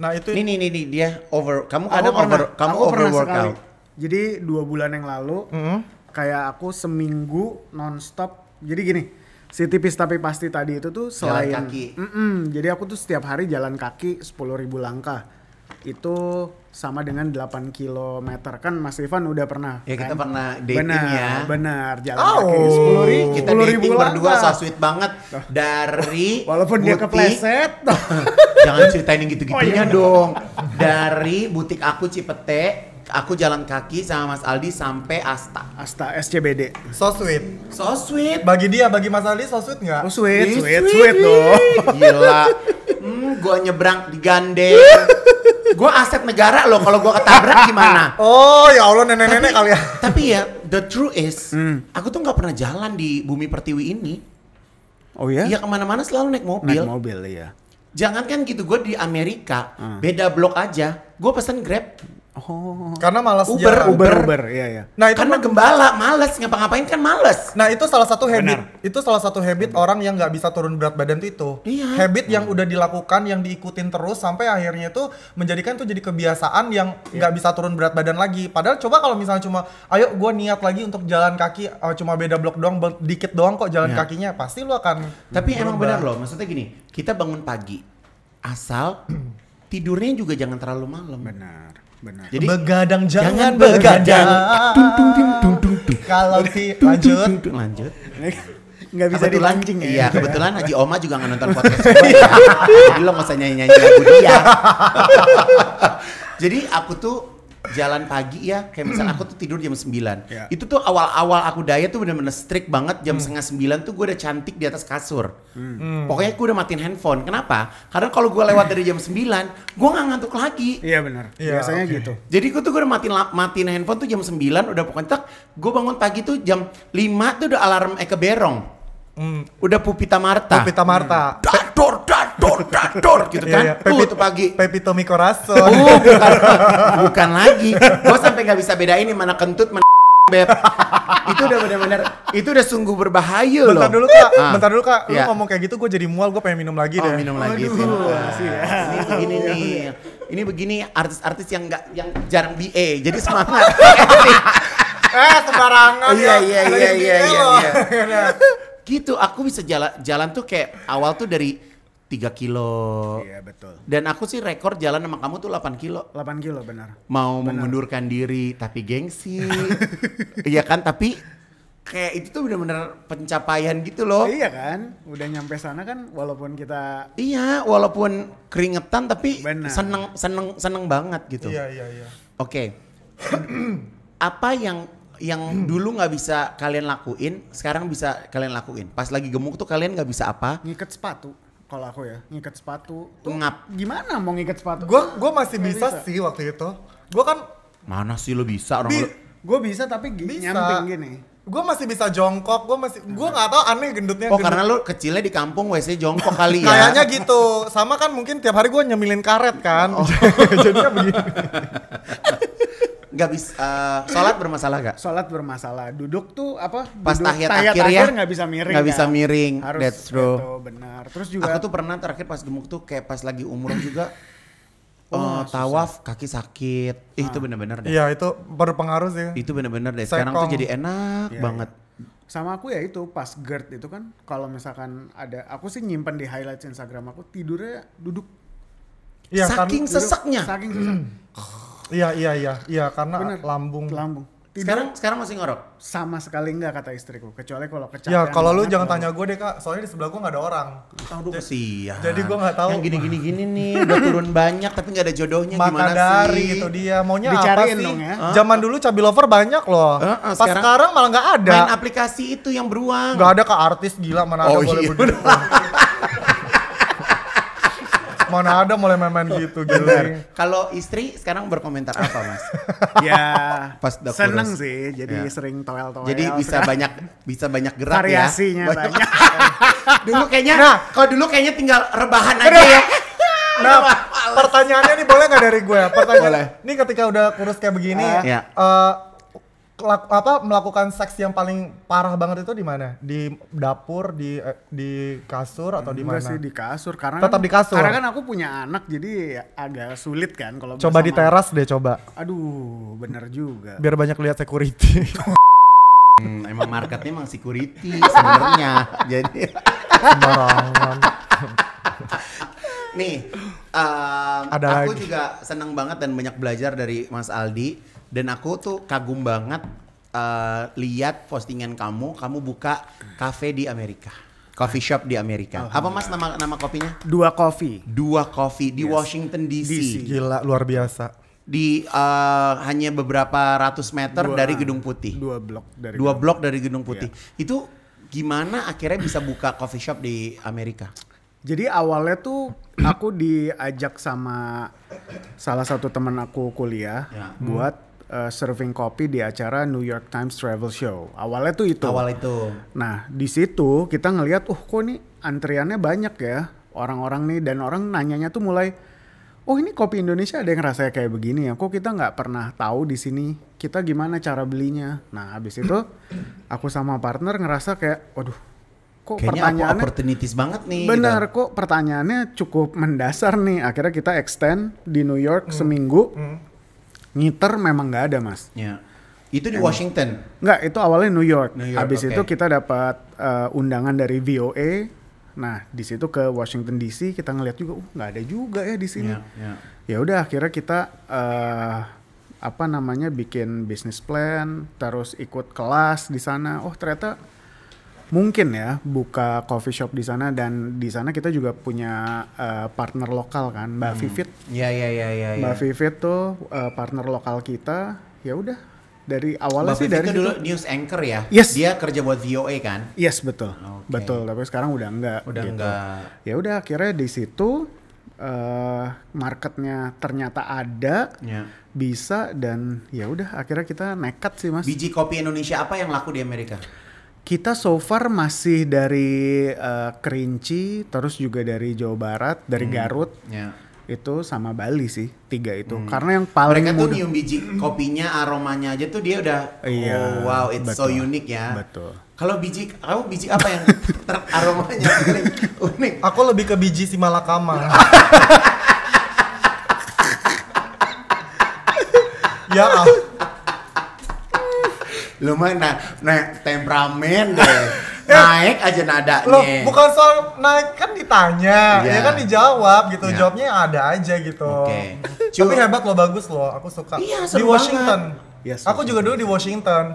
S3: Nah, itu ini nih
S1: nih, dia over kamu ada pernah, over kamu over workout.
S4: Jadi dua bulan yang lalu mm -hmm. kayak aku seminggu nonstop. Jadi gini, si tipis tapi pasti tadi itu tuh selain jalan kaki. Mm -mm, jadi aku tuh setiap hari jalan kaki 10.000 langkah itu sama dengan 8 km kan Mas Ivan udah pernah ya kan? kita pernah
S1: dating benar, ya benar jalan oh, kaki 10 ribu kita 10 ribu langkah. berdua so sweet banget dari [laughs] walaupun butik, dia kepleset [laughs] jangan ceritain yang gitu-gitunya oh, iya. iya. dong dari butik aku Cipete aku jalan kaki sama Mas Aldi sampai Asta.
S4: Asta SCBD.
S3: So sweet. So sweet. Bagi dia, bagi Mas Aldi so sweet nggak? Oh sweet, sweet, sweet, sweet, sweet dong. Gila. Hmm, gue nyebrang di digandeng.
S1: gue aset negara loh kalau gue ketabrak gimana?
S3: Oh ya Allah nenek-nenek kali ya. Tapi ya
S1: the true is, mm. aku tuh nggak pernah jalan di bumi pertiwi ini. Oh ya? Iya kemana-mana selalu naik mobil. Naik mobil ya. kan gitu, gue di Amerika, hmm. beda blok
S3: aja, gue pesen Grab. Oh. Karena malas Uber, jalan. Uber, Uber, iya ya. Nah, itu karena gembala malas ngapa-ngapain kan malas. Nah, itu salah satu habit. Benar. Itu salah satu habit Benar. orang yang nggak bisa turun berat badan tuh itu. Iya. Habit hmm. yang udah dilakukan yang diikutin terus sampai akhirnya itu menjadikan tuh jadi kebiasaan yang iya. nggak yeah. bisa turun berat badan lagi. Padahal coba kalau misalnya cuma ayo gua niat lagi untuk jalan kaki uh, cuma beda blok doang, dikit doang kok jalan yeah. kakinya, pasti lu akan Tapi emang benar loh, maksudnya gini, kita bangun pagi asal [clears throat] tidurnya juga
S1: jangan terlalu malam. Benar Benar. Jadi begadang jangan, jangan begadang. Ah. Tung tung tung
S3: tung tung. Kalau si lanjut lanjut. [laughs] Nggak bisa dilancing ya. Iya, kebetulan Haji
S1: Oma juga nggak nonton podcast [laughs] Jadi lo enggak usah nyanyi-nyanyi lagu dia. [laughs] Jadi aku tuh jalan pagi ya kayak misalnya aku tuh tidur jam 9 yeah. itu tuh awal-awal aku diet tuh bener-bener strict banget jam mm. setengah 9 tuh gue udah cantik di atas kasur mm. pokoknya gue udah matiin handphone kenapa? karena kalau gue lewat dari jam 9 gue nggak ngantuk lagi iya yeah, benar yeah, biasanya okay. gitu jadi gue tuh gue udah matiin, matiin handphone tuh jam 9 udah pokoknya gue bangun pagi tuh jam 5 tuh udah alarm ke Berong Mm. Udah Pupita Marta. Pupita Marta. mm
S2: dor gitu iya, kan. Iya,
S1: oh, Pepi, pagi. Pepito Mikoraso. Uh,
S3: oh, bukan,
S1: bukan lagi. Gue sampai nggak bisa bedain ini mana kentut, mana [laughs] beb. itu udah benar-benar itu udah sungguh berbahaya loh. Bentar dulu Kak, ah. bentar dulu Kak. Lu iya. ngomong kayak gitu gue jadi mual, gue pengen minum lagi oh, deh. minum lagi. Aduh, sih. Ya. Ini begini iya, nih. Ini begini artis-artis yang nggak yang jarang BA. Jadi semangat. [laughs] eh sembarangan. Iya ya. iya iya iya [laughs] iya. Gitu aku bisa jalan jalan tuh kayak awal tuh dari 3 kilo. Iya, betul. Dan aku sih rekor jalan sama kamu tuh 8 kilo. 8 kilo benar. Mau benar. mengundurkan diri tapi gengsi. [laughs] iya kan, tapi kayak itu tuh bener-bener pencapaian gitu loh. Iya kan? Udah nyampe
S4: sana kan walaupun kita
S1: Iya, walaupun keringetan tapi benar. seneng seneng seneng banget gitu. Iya, iya, iya. Oke. Okay.
S4: [clears throat] Apa yang yang
S1: hmm. [clears throat] dulu nggak bisa kalian lakuin, sekarang bisa kalian lakuin. Pas lagi gemuk tuh kalian nggak bisa apa?
S4: Ngikat sepatu kalau aku ya ngikat sepatu tuh ngap gimana mau ngikat sepatu Gue, gue masih bisa, bisa sih waktu itu Gue kan
S1: mana sih lo bisa orang Bi
S4: Gue bisa tapi gini, bisa.
S3: nyamping gini gue masih bisa jongkok, gue masih, gue nggak tau. aneh gendutnya. Oh gendut. karena lo kecilnya di kampung WC jongkok kali ya? Kayaknya gitu, sama kan mungkin tiap hari gue nyemilin karet kan, oh. [laughs] jadinya begini. [laughs]
S4: nggak bisa. Uh, eh, sholat bermasalah gak? Sholat bermasalah. Duduk tuh apa? Pas tahiyat, tahiyat akhir, akhir ya. Gak bisa miring. nggak bisa kan? miring. Harus That's gitu, true. Itu,
S1: benar. Terus juga. Aku tuh pernah terakhir pas gemuk tuh kayak pas lagi umur juga. Oh, [coughs] oh tawaf susah. kaki sakit. Ah. Ih, itu ah. bener-bener deh. Iya itu berpengaruh sih. Itu bener-bener deh. Sekarang Sekong. tuh jadi enak yeah, banget. Yeah
S4: sama aku ya itu pas GERD itu kan kalau misalkan ada aku sih nyimpan di highlights Instagram aku tidurnya duduk ya, saking kan, duduk, seseknya saking sesak [clears throat] Iya iya iya iya karena Bener. lambung. Lambung. Tidak. sekarang sekarang masih ngorok? Sama sekali enggak kata istriku, kecuali kalau kecapean. Ya, kalau lu jangan tanya gue deh, Kak. Soalnya di sebelah gue nggak ada
S3: orang. Aduh, kesian. Jadi gue nggak tahu. Yang gini-gini gini nih, udah turun banyak tapi nggak ada jodohnya Maka gimana dari sih? itu dia maunya Dicariin apa sih? Dong ya? Zaman dulu cabi lover banyak loh. Uh, uh, Pas sekarang, sekarang malah nggak ada. Main aplikasi itu yang beruang. Nggak ada ke artis gila mana oh, ada boleh iya. berdua. [laughs] Mana ada mulai main-main gitu gila.
S1: Kalau istri sekarang berkomentar apa, Mas? [laughs] ya, pas udah Seneng sih, jadi ya. sering toel-toel. Jadi bisa banyak bisa banyak gerak Variasinya ya. Variasinya banyak. [laughs] dulu kayaknya
S3: nah, kalau dulu kayaknya tinggal rebahan aja ya. [laughs] Nah, pertanyaannya nih boleh nggak dari gue? Pertanyaan. Boleh. Nih ketika udah kurus kayak begini, uh, ya. Uh, laku, apa melakukan seks yang paling parah banget itu di mana? Di dapur, di eh, di kasur
S4: atau di mana? sih di kasur karena tetap kan, di kasur. Karena kan aku punya anak jadi agak sulit kan kalau Coba di teras deh coba. Aduh, bener juga. Biar
S3: banyak lihat security.
S1: [laughs] hmm, emang marketnya emang security sebenarnya. jadi sembarangan. Nih, um, Ada aku lagi. juga seneng banget dan banyak belajar dari Mas Aldi dan aku tuh kagum banget uh, lihat postingan kamu kamu buka kafe di Amerika coffee shop di Amerika apa mas nama nama kopinya dua coffee dua coffee di yes. Washington DC. DC
S3: gila luar biasa
S1: di uh, hanya beberapa ratus meter dua, dari gedung putih dua blok dari dua blok dari gedung putih yeah. Iya. itu gimana akhirnya bisa buka coffee shop di
S4: Amerika jadi awalnya tuh aku diajak sama salah satu teman aku kuliah
S2: ya.
S1: buat
S4: hmm uh, serving kopi di acara New York Times Travel Show. Awalnya tuh itu. Awal itu. Nah, di situ kita ngelihat, "Uh, kok nih antriannya banyak ya orang-orang nih dan orang nanyanya tuh mulai Oh ini kopi Indonesia ada yang rasanya kayak begini ya. Kok kita nggak pernah tahu di sini kita gimana cara belinya. Nah habis itu aku sama partner ngerasa kayak, waduh, kok Kayaknya pertanyaannya opportunities banget nih. Benar gitu. kok pertanyaannya cukup mendasar nih. Akhirnya kita extend di New York hmm. seminggu. Hmm Ngiter memang nggak ada mas. Ya. Itu di Washington? Nggak, itu awalnya New York. New York Habis okay. itu kita dapat uh, undangan dari VOA. Nah, di situ ke Washington DC kita ngeliat juga, uh nggak ada juga ya di sini. Yeah, yeah. Ya udah akhirnya kita uh, apa namanya bikin business plan, terus ikut kelas di sana. Oh ternyata mungkin ya buka coffee shop di sana dan di sana kita juga punya uh, partner lokal kan Mbak hmm. Vivit. Iya iya iya iya. iya. Mbak ya. Vivit tuh uh, partner lokal kita. Ya udah dari awalnya Mbak sih Vivit dari kan itu dulu
S1: news anchor ya. Yes. Dia kerja buat VOA kan?
S4: Yes betul. Okay. Betul, tapi sekarang udah enggak. Udah gitu. enggak. Ya udah akhirnya di situ uh, marketnya ternyata ada Ya. bisa dan ya udah akhirnya kita nekat sih mas biji kopi
S1: Indonesia apa yang laku di Amerika
S4: kita so far masih dari uh, Kerinci, terus juga dari Jawa Barat, dari hmm. Garut. Yeah. Itu sama Bali sih, tiga itu. Hmm. Karena yang paling Mereka tuh nyium
S1: biji kopinya, aromanya aja tuh dia udah iya, oh, wow, it's betul, so unique ya. Betul. Kalau
S3: biji, kamu biji apa yang
S1: [laughs] aromanya
S3: unik? Aku lebih ke biji si malakama. [laughs] ya ah
S2: lu mah
S1: na na temperamen [laughs] deh ya. naik aja nadanya Loh, bukan
S3: soal naik kan ditanya yeah. ya kan dijawab gitu yeah. jawabnya ada aja gitu okay. tapi hebat lo bagus lo aku suka iya, di Washington yes, iya, aku juga dulu di Washington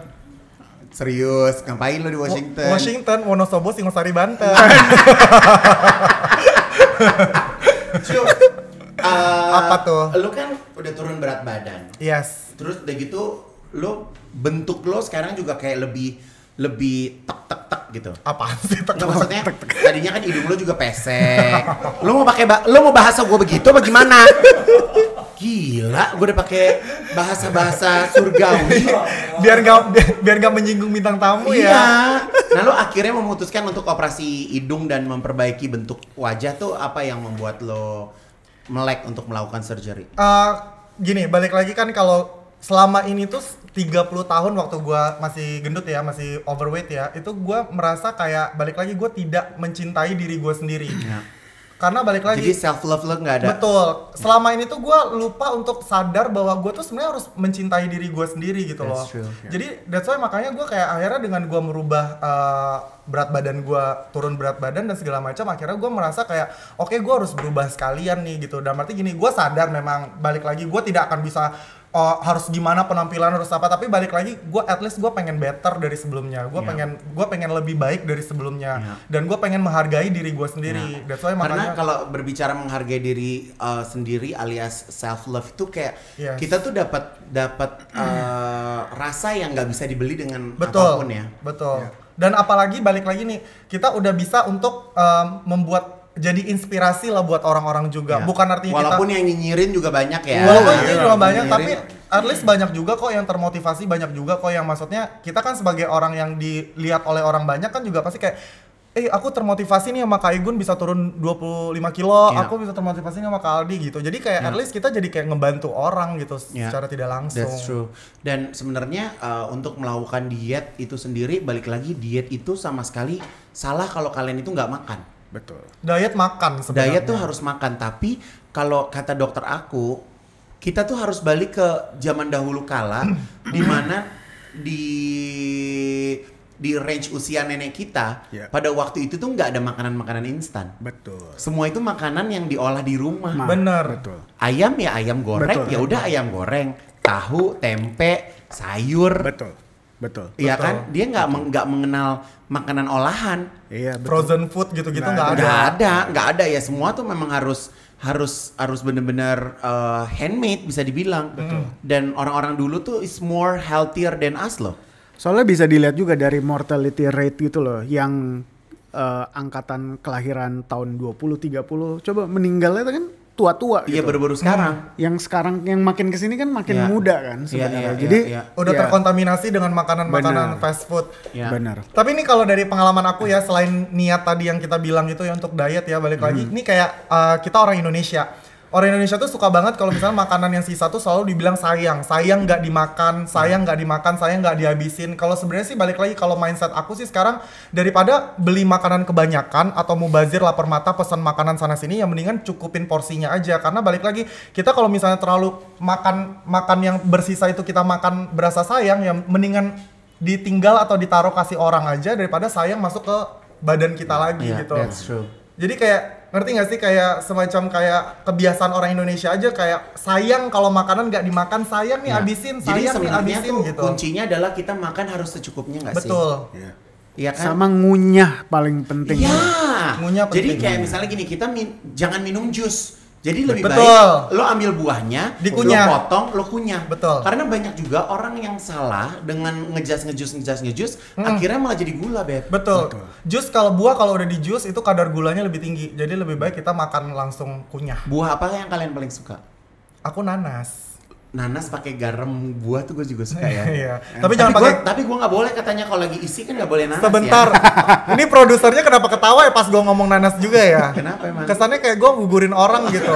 S1: serius ngapain lo di Washington Washington
S3: Wonosobo Singosari Banten iya. [laughs] Cu, uh, apa eh, tuh? Lu kan
S1: udah turun berat badan. Yes. Terus udah gitu lo bentuk lo sekarang juga kayak lebih lebih tek tek tek gitu. apa sih tek tek? maksudnya tek, tek. tadinya kan hidung lo juga pesek. lo mau pakai lo mau bahasa gue begitu apa gimana? Gila, gue udah pakai bahasa-bahasa surgawi. biar gak biar, nggak
S3: menyinggung bintang tamu ya. iya. ya.
S1: Nah lo akhirnya memutuskan untuk operasi hidung dan memperbaiki bentuk wajah tuh apa yang membuat lo melek untuk melakukan surgery? Uh,
S3: gini, balik lagi kan kalau selama ini tuh 30 tahun waktu gue masih gendut ya, masih overweight ya, itu gue merasa kayak balik lagi gue tidak mencintai diri gue sendiri. Iya. Karena balik lagi. Jadi self love lo nggak ada. Betul. Selama ini tuh gue lupa untuk sadar bahwa gue tuh sebenarnya harus mencintai diri gue sendiri gitu that's loh. True, yeah. Jadi that's why makanya gue kayak akhirnya dengan gue merubah uh, berat badan gue turun berat badan dan segala macam akhirnya gue merasa kayak oke okay, gue harus berubah sekalian nih gitu. Dan berarti gini gue sadar memang balik lagi gue tidak akan bisa uh, harus gimana penampilan harus apa tapi balik lagi gue at least gue pengen better dari sebelumnya gue yeah. pengen gue pengen lebih baik dari sebelumnya yeah. dan gue pengen menghargai diri gue sendiri yeah. that's why makanya
S1: kalau berbicara menghargai diri uh, sendiri alias self love itu kayak yes. kita tuh dapat dapat uh, rasa yang nggak bisa dibeli dengan betul, apapun ya
S3: betul yeah. dan apalagi balik lagi nih kita udah bisa untuk um, membuat jadi inspirasi lah buat orang-orang juga. Ya. Bukan artinya walaupun kita, yang nyinyirin juga banyak ya. Walaupun ya, juga banyak, tapi at least banyak juga kok yang termotivasi, banyak juga kok yang maksudnya kita kan sebagai orang yang dilihat oleh orang banyak kan juga pasti kayak eh aku termotivasi nih sama Kak Igun bisa turun 25 kilo, ya. aku bisa termotivasi nih sama Kak Aldi gitu. Jadi kayak ya. at least kita jadi kayak ngebantu orang gitu ya. secara tidak langsung. That's true.
S1: Dan sebenarnya uh, untuk melakukan diet itu sendiri balik lagi diet itu sama sekali salah kalau kalian itu nggak makan. Betul.
S3: Diet makan sebenarnya. Diet tuh
S1: harus makan, tapi kalau kata dokter aku, kita tuh harus balik ke zaman dahulu kala [clears throat] di mana di di range usia nenek kita yeah. pada waktu itu tuh nggak ada makanan-makanan instan. Betul. Semua itu makanan yang diolah di
S3: rumah. Benar. Betul.
S1: Ayam ya ayam goreng, ya udah ayam goreng. Tahu, tempe, sayur. Betul Betul. Iya kan? Dia nggak nggak meng, mengenal makanan olahan. Iya, betul. Frozen food gitu-gitu nggak ada. Nggak ada, nggak ada ya. Semua tuh memang harus harus harus benar-benar uh, eh, handmade bisa dibilang. Betul. Hmm. Dan orang-orang dulu tuh is more healthier than us loh.
S4: Soalnya bisa dilihat juga dari mortality rate gitu loh yang uh, angkatan kelahiran tahun 20 30 coba meninggalnya kan tua-tua iya gitu. baru-baru sekarang nah, yang sekarang yang makin kesini kan makin yeah. muda kan iya, sebenarnya yeah, iya, jadi yeah, yeah. udah yeah. terkontaminasi dengan makanan-makanan fast food yeah. benar
S3: tapi ini kalau dari pengalaman aku ya selain niat tadi yang kita bilang itu ya untuk diet ya balik hmm. lagi ini kayak uh, kita orang Indonesia orang Indonesia tuh suka banget kalau misalnya makanan yang sisa tuh selalu dibilang sayang, sayang nggak dimakan, sayang nggak dimakan, sayang nggak dihabisin. Kalau sebenarnya sih balik lagi kalau mindset aku sih sekarang daripada beli makanan kebanyakan atau mau bazir lapar mata pesan makanan sana sini yang mendingan cukupin porsinya aja karena balik lagi kita kalau misalnya terlalu makan makan yang bersisa itu kita makan berasa sayang yang mendingan ditinggal atau ditaruh kasih orang aja daripada sayang masuk ke badan kita lagi yeah, gitu. That's true. Jadi kayak ngerti gak sih kayak semacam kayak kebiasaan orang Indonesia aja kayak sayang kalau makanan gak dimakan sayang nih iya. abisin sayang nih abisin gitu kuncinya adalah kita makan harus
S1: secukupnya
S4: nggak sih betul Iya, iya kan? Sama ngunyah paling penting. Iya.
S1: Ngunyah penting. Jadi kayak misalnya gini, kita min jangan minum jus jadi lebih Betul. baik lo ambil buahnya, Dikunyah. lo potong, lo kunyah. Betul. Karena banyak juga orang yang salah dengan ngejas ngejus ngejas
S3: ngejus, hmm. akhirnya malah jadi gula beb. Betul. Betul. Gitu. Jus kalau buah kalau udah di jus itu kadar gulanya lebih tinggi. Jadi lebih baik kita makan langsung kunyah. Buah apa yang kalian paling suka? Aku nanas
S1: nanas pakai garam buah tuh gue juga suka ya. [laughs] Iya. Tapi jangan pakai. Tapi
S3: gue nggak boleh katanya kalau lagi isi kan nggak boleh nanas. Ya. Sebentar. Ya. [laughs] ini produsernya kenapa ketawa ya pas gue ngomong nanas juga ya? kenapa emang? Kesannya kayak gue gugurin orang gitu.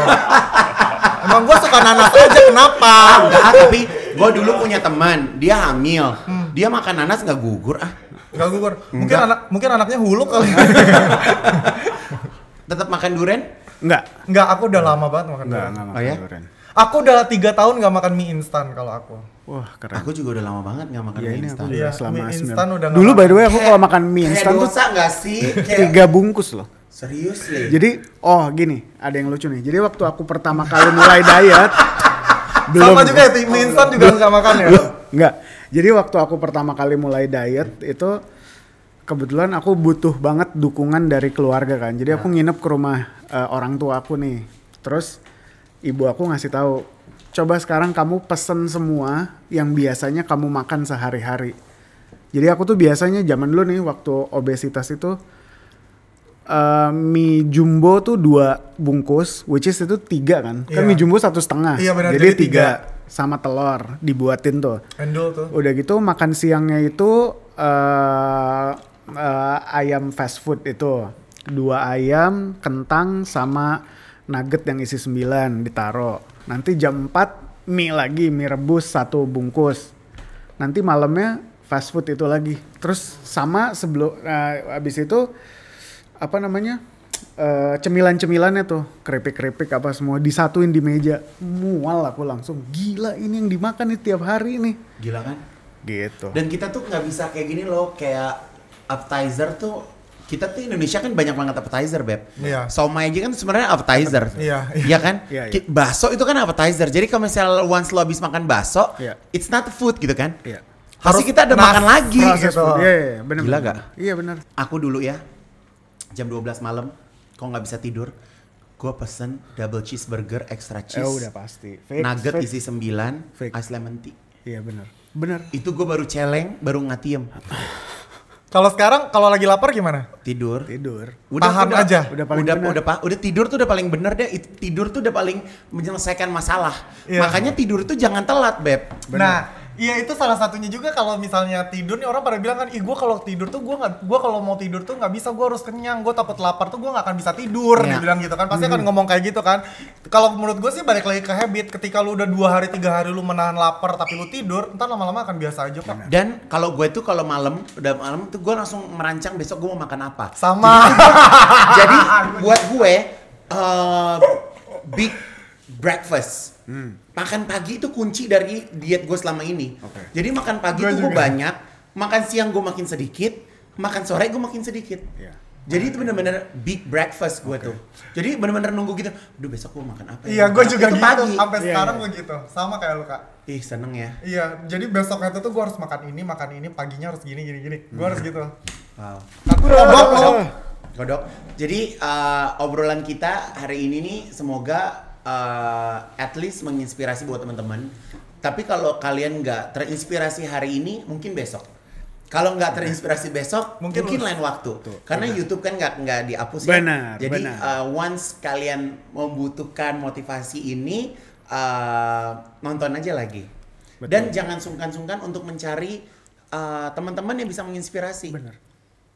S3: emang gue suka nanas aja
S1: kenapa? enggak, tapi gue dulu punya teman dia hamil, hmm. dia makan nanas nggak gugur ah. Nggak gugur. Mungkin enggak. anak
S3: mungkin anaknya huluk kali. [laughs] Tetap makan duren? Enggak. Enggak, aku udah lama banget makan durian. oh, ya? duren Aku udah tiga tahun gak makan mie instan kalau aku. Wah
S1: keren. Aku juga udah lama banget gak makan ya, mie instan. Iya, selama mie instan
S3: udah gak Dulu by the way aku kalau makan mie instan tuh gak sih? [laughs] tiga
S4: bungkus loh. Serius nih. Jadi oh gini, ada yang lucu nih. Jadi waktu aku pertama kali mulai diet [laughs] belum sama juga ya, mie instan juga nggak makan ya? Enggak. Jadi waktu aku pertama kali mulai diet itu kebetulan aku butuh banget dukungan dari keluarga kan. Jadi aku iya. nginep ke rumah uh, orang tua aku nih. Terus ibu aku ngasih tahu coba sekarang kamu pesen semua yang biasanya kamu makan sehari-hari jadi aku tuh biasanya zaman dulu nih waktu obesitas itu uh, mie jumbo tuh dua bungkus which is itu tiga kan yeah. kan iya. mie jumbo satu setengah yeah, benar, jadi, jadi tiga. tiga sama telur dibuatin tuh. Endul tuh. Udah gitu makan siangnya itu uh, uh, ayam fast food itu dua ayam kentang sama nugget yang isi 9 ditaro. Nanti jam 4 mie lagi, mie rebus satu bungkus. Nanti malamnya fast food itu lagi. Terus sama sebelum uh, abis itu apa namanya? Eh, cemilan-cemilannya tuh keripik-keripik apa semua disatuin di meja mual aku langsung gila ini yang dimakan nih tiap hari nih
S1: gila kan gitu dan kita tuh nggak bisa kayak gini loh kayak appetizer tuh kita tuh Indonesia kan banyak banget appetizer beb. Iya. Yeah. Somai aja kan sebenarnya appetizer.
S2: Iya. Yeah, iya kan? Yeah, yeah.
S1: Baso itu kan appetizer. Jadi kalau misalnya once lo habis makan baso, yeah. it's not food gitu kan? Iya. Harus kita ada makan lagi gitu. Iya, yeah, bener, Gila gak? Iya benar. Aku dulu ya jam 12 malam kok nggak bisa tidur gue pesen double cheeseburger extra eh, cheese. Oh udah pasti. Fake, nugget fake. isi sembilan, fake. ice lemon tea.
S4: Iya bener, bener.
S1: Itu gue baru celeng, baru ngatiem. Kalau sekarang kalau lagi lapar gimana?
S3: Tidur. Tidur. Udah, Tahan udah, aja. Udah paling udah, bener. udah udah
S1: tidur tuh udah paling bener deh. Tidur tuh udah paling menyelesaikan masalah. Yeah. Makanya
S3: tidur tuh jangan telat, Beb. Bener. Nah, Iya itu salah satunya juga kalau misalnya tidur nih orang pada bilang kan, ih gue kalau tidur tuh gue nggak, gue kalau mau tidur tuh nggak bisa, gue harus kenyang, gue takut lapar tuh gue nggak akan bisa tidur, ya. dibilang gitu kan, pasti hmm. akan ngomong kayak gitu kan kalau menurut gue sih balik lagi ke habit ketika lu udah dua hari tiga hari lu menahan lapar tapi lu tidur ntar lama-lama akan biasa aja kok dan kalau gue tuh kalau
S1: malam udah malam tuh gue langsung merancang besok gue mau makan apa sama jadi, [laughs] buat gue uh, big breakfast hmm. makan pagi itu kunci dari diet gue selama ini okay. jadi makan pagi gue tuh gue banyak makan siang gue makin sedikit makan sore gue makin sedikit yeah jadi itu bener-bener big breakfast gue okay. tuh. Jadi bener-bener nunggu gitu, aduh besok gue makan apa Iya, ya? gue juga itu gitu, pagi. sampai yeah, sekarang yeah.
S3: gitu. Sama kayak lu, Kak. Ih, seneng ya. Iya, jadi besoknya tuh, tuh gue harus makan ini, makan ini, paginya harus gini, gini, gini. Gue hmm. harus gitu. Wow. Aku kodok, kodok.
S1: Godok. Jadi uh, obrolan kita hari ini nih semoga uh, at least menginspirasi buat teman-teman. Tapi kalau kalian nggak terinspirasi hari ini, mungkin besok kalau nggak terinspirasi besok mungkin, mungkin lain waktu tuh, karena benar. YouTube kan nggak nggak dihapus ya benar, jadi benar. Uh, once kalian membutuhkan motivasi ini uh, nonton aja lagi Betul. dan jangan sungkan-sungkan untuk mencari uh, teman-teman yang bisa menginspirasi benar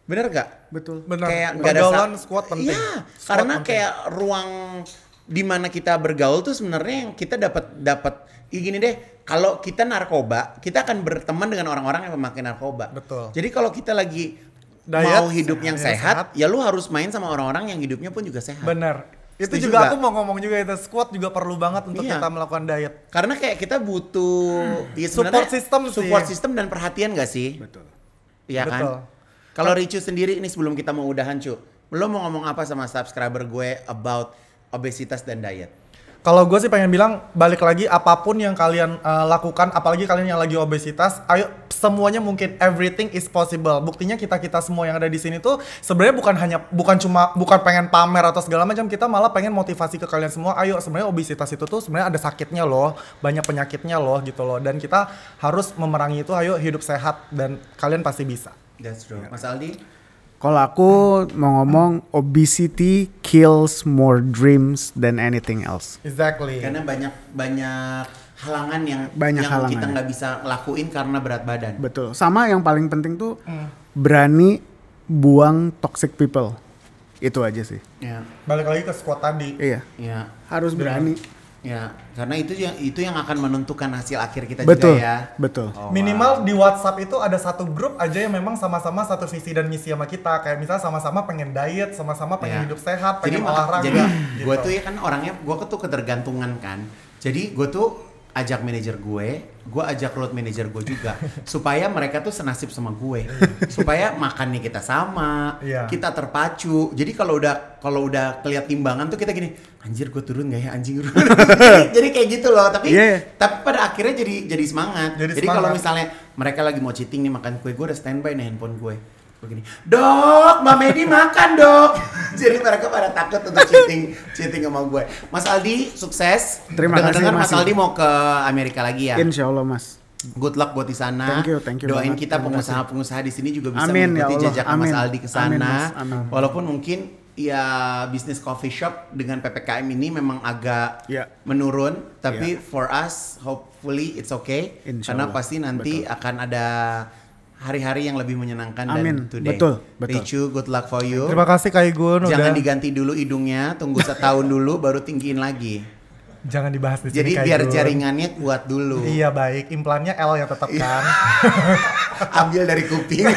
S1: benar gak betul benar kayak nggak ada squad penting iya karena penting. kayak ruang di mana kita bergaul tuh sebenarnya yang kita dapat dapat gini deh kalau kita narkoba kita akan berteman dengan orang-orang yang memakai narkoba betul
S3: jadi kalau kita lagi Diet, mau hidup yang ya, sehat, sehat ya lu harus main sama orang-orang yang hidupnya pun juga sehat benar itu Setuju juga aku mau ngomong juga itu squat juga perlu banget untuk iya. kita melakukan diet karena kayak kita butuh hmm. ya support system support sih. system
S1: dan perhatian gak sih betul iya kan kalau Ricu sendiri ini sebelum kita mau udahan cu lo mau ngomong apa sama subscriber
S3: gue about obesitas dan diet? Kalau gue sih pengen bilang balik lagi apapun yang kalian uh, lakukan, apalagi kalian yang lagi obesitas, ayo semuanya mungkin everything is possible. Buktinya kita kita semua yang ada di sini tuh sebenarnya bukan hanya bukan cuma bukan pengen pamer atau segala macam, kita malah pengen motivasi ke kalian semua. Ayo sebenarnya obesitas itu tuh sebenarnya ada sakitnya loh, banyak penyakitnya loh gitu loh. Dan kita harus memerangi itu. Ayo hidup sehat dan kalian pasti bisa. That's true. Ya. Mas Aldi?
S4: Kalau aku mau ngomong obesity kills more dreams than anything else.
S1: Exactly. Karena banyak banyak halangan yang banyak yang halangan. kita nggak bisa lakuin karena berat badan. Betul.
S4: Sama yang paling penting tuh mm. berani buang toxic people. Itu aja sih.
S3: Ya. Balik lagi ke squat tadi. Iya. Iya. Harus berani Ya, karena itu yang itu yang akan menentukan hasil akhir kita betul, juga ya. Betul. Oh, Minimal di WhatsApp itu ada satu grup aja yang memang sama-sama satu visi dan misi sama kita. Kayak misalnya sama-sama pengen diet, sama-sama pengen ya. hidup sehat, pengen jadi, olahraga. Jadi gitu.
S1: gue tuh ya kan orangnya gue tuh ketergantungan kan. Jadi gue tuh ajak manajer gue, gue ajak road manager gue juga [laughs] supaya mereka tuh senasib sama gue, iya. supaya makannya kita sama, yeah. kita terpacu. Jadi kalau udah kalau udah keliat timbangan tuh kita gini, anjir gue turun gak ya anjing turun. [laughs] jadi, kayak gitu loh, tapi yeah. tapi pada akhirnya jadi jadi semangat. Jadi, jadi kalau misalnya mereka lagi mau cheating nih makan kue, gue udah standby nih handphone gue begini dok mbak Medi makan dok [laughs] jadi mereka pada takut untuk cheating cheating sama gue Mas Aldi sukses terima kasih Mas Aldi mau ke Amerika lagi ya Insya Allah Mas Good luck buat di sana. Thank you, thank you Doain banget. kita pengusaha-pengusaha di sini juga bisa amin, ya mengikuti ya jejak Mas Aldi ke sana. Walaupun mungkin ya bisnis coffee shop dengan PPKM ini memang agak yeah. menurun, tapi yeah. for us hopefully it's okay Insya karena Allah. pasti nanti Betul. akan ada hari-hari yang lebih menyenangkan Amin. dan today. Betul, betul. Ricu, good luck for you. Terima kasih Kak Igun Jangan udah. diganti dulu hidungnya, tunggu setahun dulu baru tinggiin lagi. Jangan dibahas di Jadi sini. Jadi biar Igun. jaringannya
S3: kuat dulu. Iya, baik. Implannya L yang tetap kan. [laughs] Ambil dari kuping.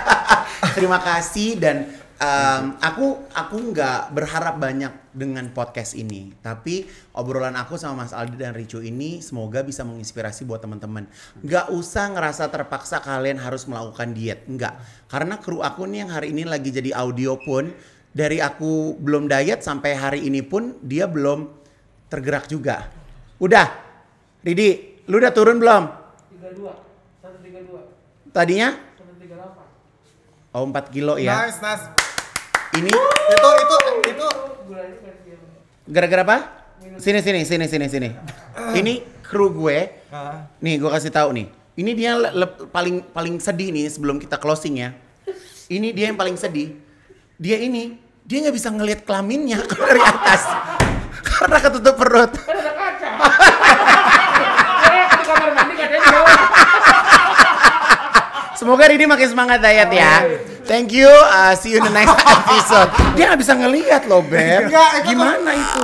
S1: [laughs] Terima kasih dan Um, aku aku nggak berharap banyak dengan podcast ini, tapi obrolan aku sama Mas Aldi dan Ricu ini semoga bisa menginspirasi buat teman-teman. Nggak usah ngerasa terpaksa kalian harus melakukan diet, nggak. Karena kru aku nih yang hari ini lagi jadi audio pun dari aku belum diet sampai hari ini pun dia belum tergerak juga. Udah, Ridi, lu udah turun belum? 32, 132. Tadinya? Oh 4 kilo ya. Nice, nice. Ini itu
S3: itu itu
S1: gara-gara apa? Sini sini sini sini sini. Ini kru gue. Nih gue kasih tahu nih. Ini dia paling paling sedih nih sebelum kita closing ya. Ini dia yang paling sedih. Dia ini dia nggak bisa ngelihat kelaminnya [laughs] dari atas karena ketutup perut. [laughs] Semoga ini makin semangat ayat ya. Thank you. Uh, see you in the next [laughs] episode. Dia nggak bisa ngelihat loh, Beb. Gimana
S2: itu?